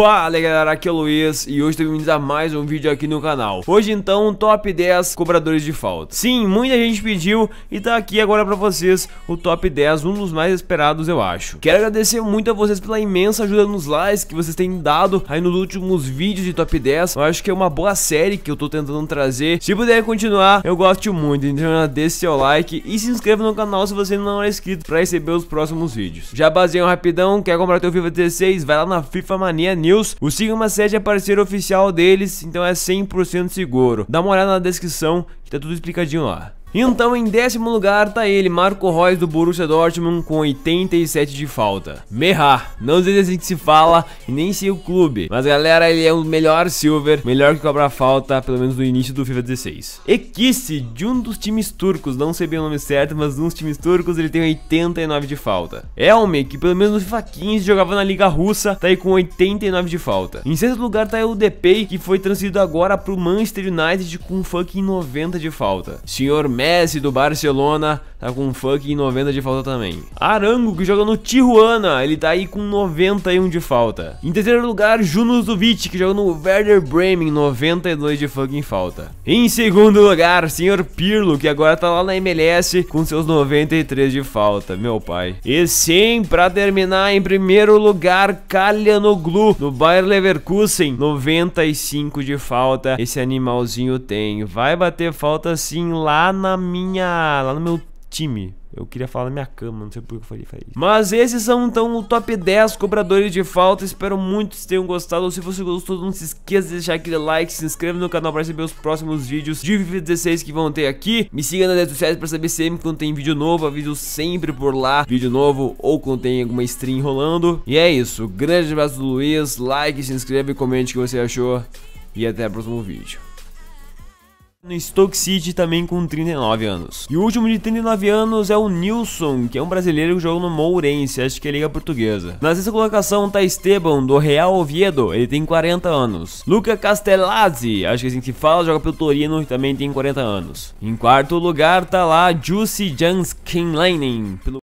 Fala galera, aqui é o Luiz e hoje bem a mais um vídeo aqui no canal Hoje então, top 10 cobradores de falta Sim, muita gente pediu e tá aqui agora pra vocês o top 10, um dos mais esperados eu acho Quero agradecer muito a vocês pela imensa ajuda nos likes que vocês têm dado aí nos últimos vídeos de top 10 Eu acho que é uma boa série que eu tô tentando trazer Se puder continuar, eu gosto muito, então deixe seu like e se inscreva no canal se você não é inscrito pra receber os próximos vídeos Já baseio rapidão, quer comprar teu FIFA 16? Vai lá na FIFA Mania News News, o Sigma 7 é parceiro oficial deles, então é 100% seguro. Dá uma olhada na descrição que tá tudo explicadinho lá. Então em décimo lugar tá ele, Marco Reus do Borussia Dortmund com 87 de falta. Merra, não sei se é assim que se fala e nem sei o clube, mas galera, ele é o melhor silver, melhor que cobra falta, pelo menos no início do FIFA 16. Ekisi, de um dos times turcos, não sei bem o nome certo, mas de uns times turcos ele tem 89 de falta. Elme, que pelo menos no FIFA 15 jogava na Liga Russa, tá aí com 89 de falta. Em sexto lugar tá o Depay, que foi transferido agora pro Manchester United com um fucking 90 de falta. Senhor Messi do Barcelona tá com funk fucking 90 de falta também. Arango, que joga no Tijuana, ele tá aí com 91 de falta. Em terceiro lugar, Juno Zubic, que joga no Werder Bremen, 92 de fucking falta. Em segundo lugar, Sr. Pirlo, que agora tá lá na MLS com seus 93 de falta, meu pai. E sim, pra terminar, em primeiro lugar, Kalianoglu, no Bayer Leverkusen, 95 de falta. Esse animalzinho tem. Vai bater falta sim lá na minha... lá no meu time. Eu queria falar na minha cama, não sei por que eu falei, falei isso. Mas esses são então o top 10 cobradores de falta. Espero muito que tenham gostado. Se você gostou, não se esqueça de deixar aquele like, se inscreva no canal para receber os próximos vídeos de FIFA 16 que vão ter aqui. Me siga nas redes sociais para saber sempre quando tem vídeo novo, aviso sempre por lá, vídeo novo ou quando tem alguma stream rolando. E é isso. Grande abraço do Luiz, like, se inscreva e comente o que você achou e até o próximo vídeo no Stoke City também com 39 anos. E o último de 39 anos é o Nilson, que é um brasileiro que jogou no Mourense, acho que é Liga Portuguesa. Na sexta colocação tá Esteban, do Real Oviedo, ele tem 40 anos. Luca Castellazzi, acho que é assim que se fala, joga pelo Torino, também tem 40 anos. Em quarto lugar tá lá Juicy Janskin Lenin, pelo